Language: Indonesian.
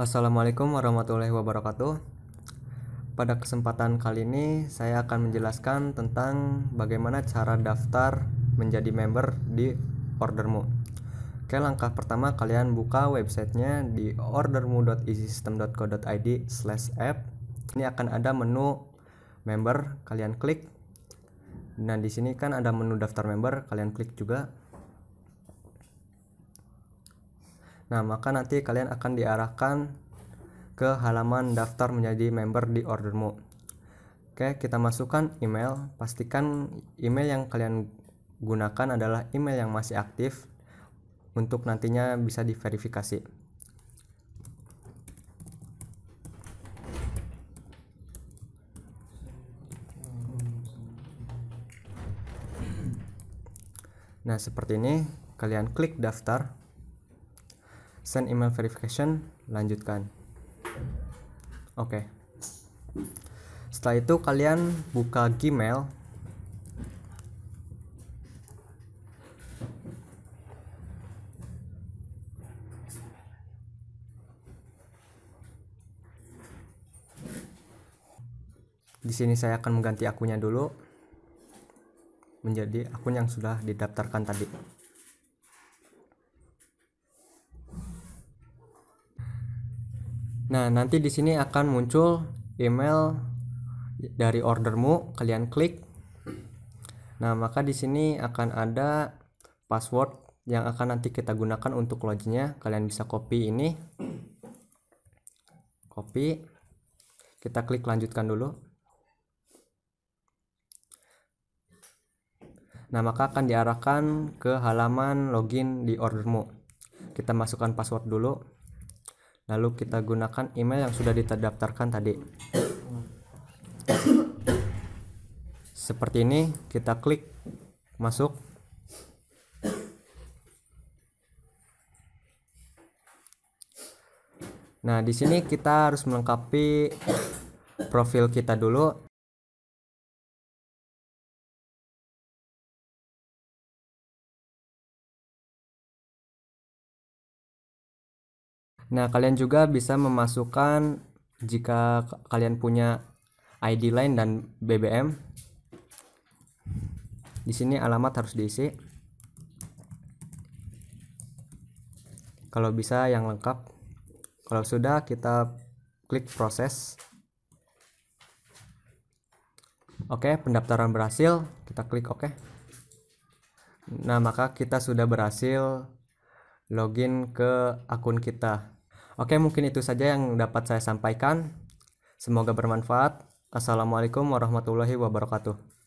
Assalamualaikum warahmatullahi wabarakatuh. Pada kesempatan kali ini, saya akan menjelaskan tentang bagaimana cara daftar menjadi member di Ordermu. Oke, langkah pertama kalian buka websitenya di ordermueasysystemcoid app Ini akan ada menu member, kalian klik. Nah di sini kan ada menu daftar member, kalian klik juga. Nah, maka nanti kalian akan diarahkan ke halaman daftar menjadi member di ordermu. Oke, kita masukkan email. Pastikan email yang kalian gunakan adalah email yang masih aktif untuk nantinya bisa diverifikasi. Nah, seperti ini, kalian klik daftar send email verification lanjutkan oke okay. setelah itu kalian buka Gmail di sini saya akan mengganti akunnya dulu menjadi akun yang sudah didaftarkan tadi. Nah, nanti di sini akan muncul email dari ordermu, kalian klik. Nah, maka di sini akan ada password yang akan nanti kita gunakan untuk loginnya. Kalian bisa copy ini. Copy. Kita klik lanjutkan dulu. Nah, maka akan diarahkan ke halaman login di ordermu. Kita masukkan password dulu. Lalu kita gunakan email yang sudah didaftarkan tadi. Seperti ini, kita klik masuk. Nah, di sini kita harus melengkapi profil kita dulu Nah, kalian juga bisa memasukkan jika kalian punya ID line dan BBM. Di sini alamat harus diisi. Kalau bisa yang lengkap. Kalau sudah kita klik proses. Oke, pendaftaran berhasil. Kita klik oke. Nah, maka kita sudah berhasil login ke akun kita. Oke, mungkin itu saja yang dapat saya sampaikan. Semoga bermanfaat. Assalamualaikum warahmatullahi wabarakatuh.